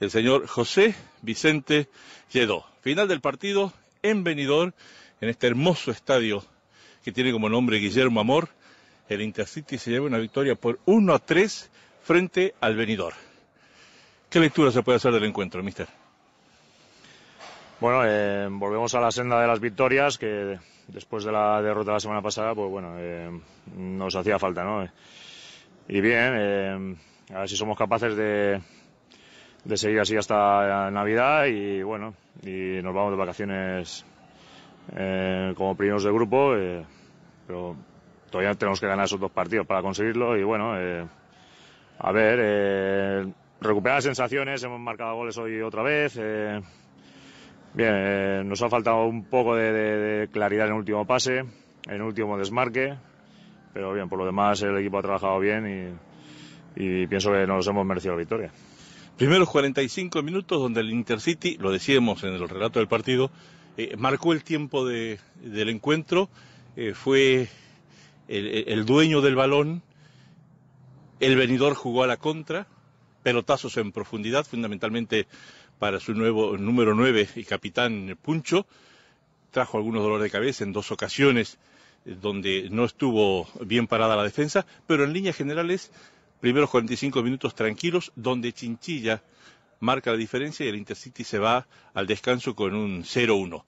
el señor José Vicente Lledó. Final del partido en Benidorm, en este hermoso estadio que tiene como nombre Guillermo Amor. El Intercity se lleva una victoria por 1 a 3 frente al Benidorm. ¿Qué lectura se puede hacer del encuentro, mister? Bueno, eh, volvemos a la senda de las victorias que después de la derrota de la semana pasada, pues bueno, eh, nos hacía falta, ¿no? Y bien, eh, a ver si somos capaces de, de seguir así hasta Navidad y bueno, y nos vamos de vacaciones eh, como primeros de grupo, eh, pero todavía tenemos que ganar esos dos partidos para conseguirlo y bueno, eh, a ver, recuperar sensaciones, hemos marcado goles hoy otra vez. bien, nos ha faltado un poco de, claridad en el último pase, en el último desmarque, pero bien, por lo demás el equipo ha trabajado bien y, y pienso que nos hemos merecido la victoria. Primeros 45 minutos donde el Intercity, lo decíamos en el relato del partido, eh, marcó el tiempo del encuentro, eh, fue el, el dueño del balón, el venidor jugó a la contra, pelotazos en profundidad, fundamentalmente para su nuevo número 9 y capitán Puncho. Trajo algunos dolores de cabeza en dos ocasiones eh, donde no estuvo bien parada la defensa, pero en líneas generales primeros 45 minutos tranquilos, donde Chinchilla marca la diferencia y el Intercity se va al descanso con un 0-1.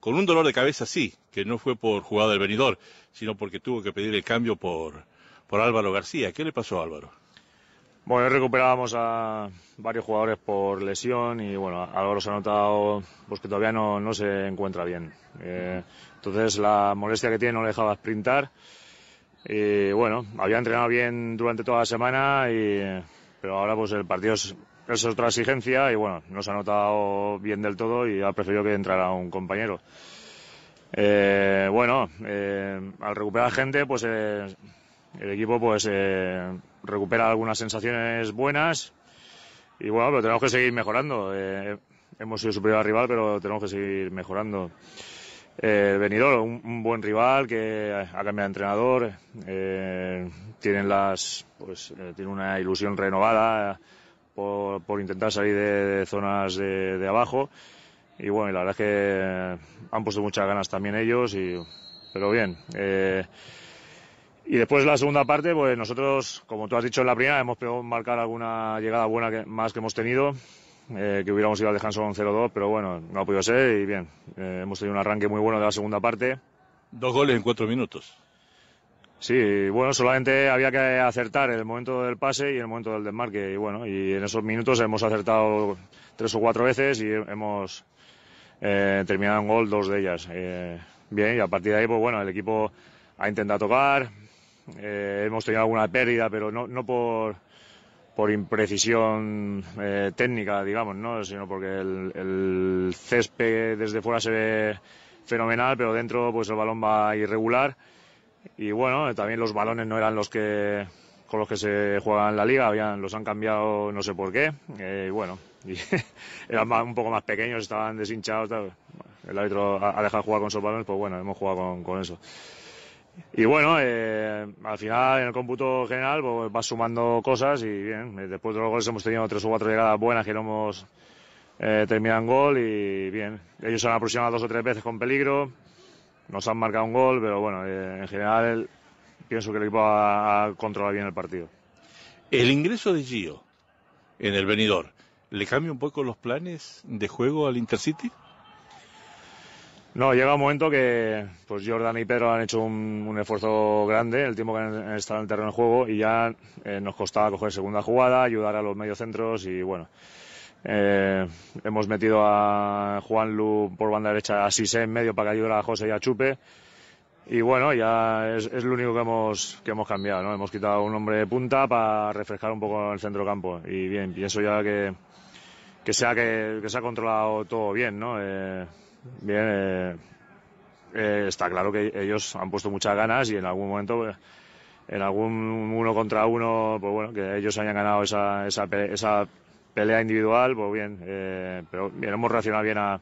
Con un dolor de cabeza, sí, que no fue por jugada del venidor, sino porque tuvo que pedir el cambio por, por Álvaro García. ¿Qué le pasó a Álvaro? Bueno, recuperábamos a varios jugadores por lesión y bueno, Álvaro se ha notado pues, que todavía no, no se encuentra bien. Eh, entonces la molestia que tiene no le dejaba sprintar. Y eh, bueno, había entrenado bien durante toda la semana, y, pero ahora pues el partido es, otra exigencia y bueno, no se ha notado bien del todo y ha preferido que entrara un compañero. Eh, bueno, eh, al recuperar gente, pues el equipo pues recupera algunas sensaciones buenas y bueno, pero tenemos que seguir mejorando. hemos sido superior al rival, pero tenemos que seguir mejorando. Eh, un, buen rival que ha cambiado de entrenador, eh, tienen las, pues, eh, tiene una ilusión renovada eh, por, intentar salir de, zonas de, abajo y bueno, la verdad es que han puesto muchas ganas también ellos, y, pero bien. y después la segunda parte, pues nosotros, como tú has dicho en la primera, hemos podido marcar alguna llegada buena más que hemos tenido eh, que hubiéramos ido al descanso con 0-2, pero bueno, no ha podido ser y bien, eh, hemos tenido un arranque muy bueno de la segunda parte. Dos goles en cuatro minutos. Sí, bueno, solamente había que acertar el momento del pase y el momento del desmarque. Y bueno, y en esos minutos hemos acertado tres o cuatro veces y hemos eh, terminado en gol dos de ellas. bien, y a partir de ahí, pues bueno, el equipo ha intentado tocar. hemos tenido alguna pérdida, pero no, no por por imprecisión eh, técnica, digamos, ¿no? sino porque el, césped desde fuera se ve fenomenal, pero dentro pues el balón va irregular. Y bueno, también los balones no eran los que con los que se juega en la liga, los han cambiado no sé por qué. Eh, y bueno, eran un poco más pequeños, estaban deshinchados. El árbitro ha, dejado jugar con esos balones, pues bueno, hemos jugado con eso. Y bueno, eh, al final en el cómputo general pues, va sumando cosas y bien, eh, después de los goles hemos tenido tres o cuatro llegadas buenas que no hemos eh, terminado gol y bien, ellos se han aproximado dos o tres veces con peligro, nos han marcado un gol, pero bueno, en general pienso que el equipo ha, ha, controlado bien el partido. El ingreso de Gio en el venidor, ¿le cambia un poco los planes de juego al Intercity? No, llega un momento que pues Jordan y Pedro han hecho un, esfuerzo grande el tiempo que han, estado en el terreno de juego y ya eh, nos costaba coger segunda jugada, ayudar a los mediocentros y bueno. Eh, hemos metido a Juan Lu por banda derecha, a Sise en medio para que ayudara a José y a Chupe. Y bueno, ya es, lo único que hemos, que hemos cambiado, ¿no? Hemos quitado un hombre de punta para refrescar un poco el centrocampo. Y bien, pienso ya que, que, se, ha, que, se ha controlado todo bien, ¿no? Eh, Bien, eh, eh, está claro que ellos han puesto muchas ganas y en algún momento, eh, en algún uno contra uno, pues bueno, que ellos hayan ganado esa, esa, pelea individual, pues bien, pero bien, hemos reaccionado bien a,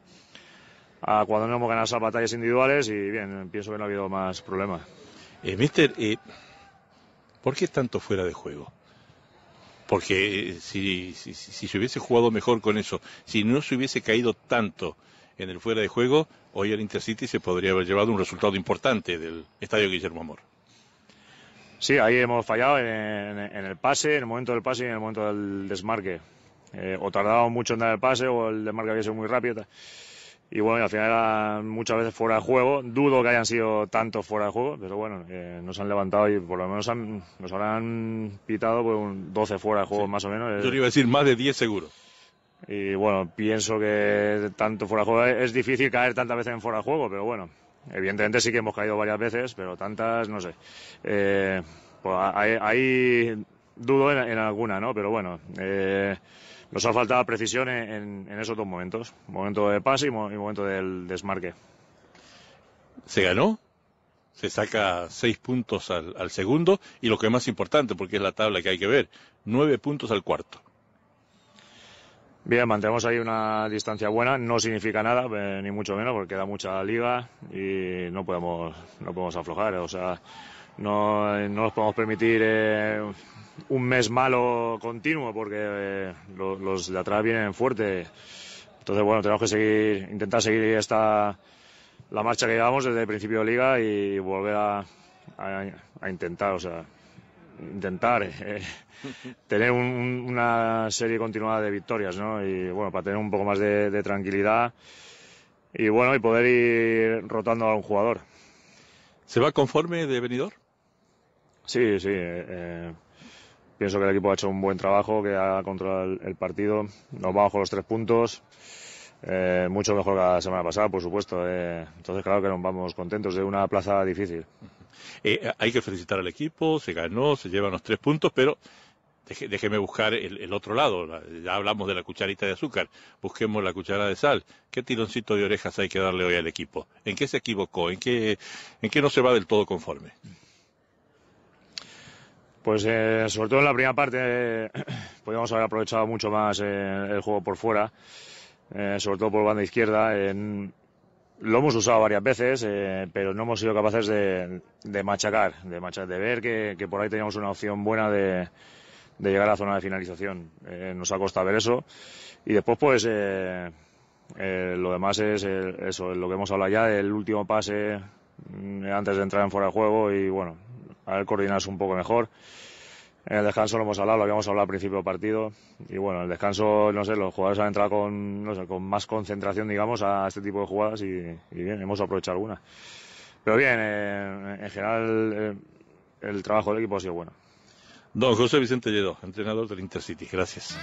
cuando no hemos ganado esas batallas individuales y bien, pienso que no ha habido más problemas. Mister, ¿por qué tanto fuera de juego? Porque si, si, si, se hubiese jugado mejor con eso, si no se hubiese caído tanto, en el fuera de juego, hoy el Intercity se podría haber llevado un resultado importante del estadio Guillermo Amor. Sí, ahí hemos fallado en, el pase, en el momento del pase y en el momento del desmarque. Eh, o tardábamos mucho en dar el pase o el desmarque había sido muy rápido. Y bueno, al final eran muchas veces fuera de juego. Dudo que hayan sido tantos fuera de juego, pero bueno, eh, nos han levantado y por lo menos nos habrán pitado pues, un 12 fuera de juego más o menos. Yo eh. iba a decir más de 10 seguro. Y bueno, pienso que tanto fuera de juego es difícil caer tantas veces en fuera de juego, pero bueno, evidentemente sí que hemos caído varias veces, pero tantas, no sé. Eh, pues hay dudo en, alguna, ¿no? Pero bueno, eh, nos ha faltado precisión en, esos dos momentos, momento de pase y, momento del desmarque. ¿Se ganó? se saca seis puntos al, segundo y lo que es más importante, porque es la tabla que hay que ver, nueve puntos al cuarto. Bien, mantenemos ahí una distancia buena, no significa nada, eh, ni mucho menos, porque queda mucha liga y no podemos, no podemos aflojar, o sea, no, eh, no nos podemos permitir eh, un mes malo continuo, porque los, de atrás vienen fuerte. Entonces, bueno, tenemos que seguir, intentar seguir esta, la marcha que llevamos desde el principio de liga y volver a, a intentar, o sea, intentar eh, tener una serie continuada de victorias, ¿no? Y bueno, para tener un poco más de, tranquilidad y bueno, y poder ir rotando a un jugador. ¿Se va conforme de venidor? Sí, sí. Eh, eh, pienso que el equipo ha hecho un buen trabajo, que ha controlado el, partido. Nos vamos con los tres puntos. Eh, mucho mejor que la semana pasada, por supuesto. Eh. Entonces, claro que nos vamos contentos de una plaza difícil. Eh, hay que felicitar al equipo, se ganó, se llevan los tres puntos, pero deje, déjeme buscar el, otro lado. Ya hablamos de la cucharita de azúcar, busquemos la cuchara de sal. ¿Qué tironcito de orejas hay que darle hoy al equipo? ¿En qué se equivocó? ¿En qué, en qué no se va del todo conforme? Pues sobre todo en la primera parte Podríamos haber aprovechado mucho más el juego por fuera. Eh, sobre todo por banda izquierda. lo hemos usado varias veces, eh, pero no hemos sido capaces de, de machacar, de machacar, de ver que, por ahí teníamos una opción buena de, llegar a la zona de finalización. Eh, nos ha costado ver eso. Y después, pues, lo demás es eso, lo que hemos hablado ya, el último pase mm, antes de entrar en fuera de juego y, bueno, a ver coordinarse un poco mejor. En el descanso lo hemos hablado, lo habíamos hablado al principio del partido. Y bueno, en el descanso, no sé, los jugadores han entrado con, con más concentración, digamos, a este tipo de jugadas y, bien, hemos aprovechado algunas. Pero bien, eh, en general eh, el trabajo del equipo ha sido bueno. Don José Vicente Lledo, entrenador del Intercity. Gracias.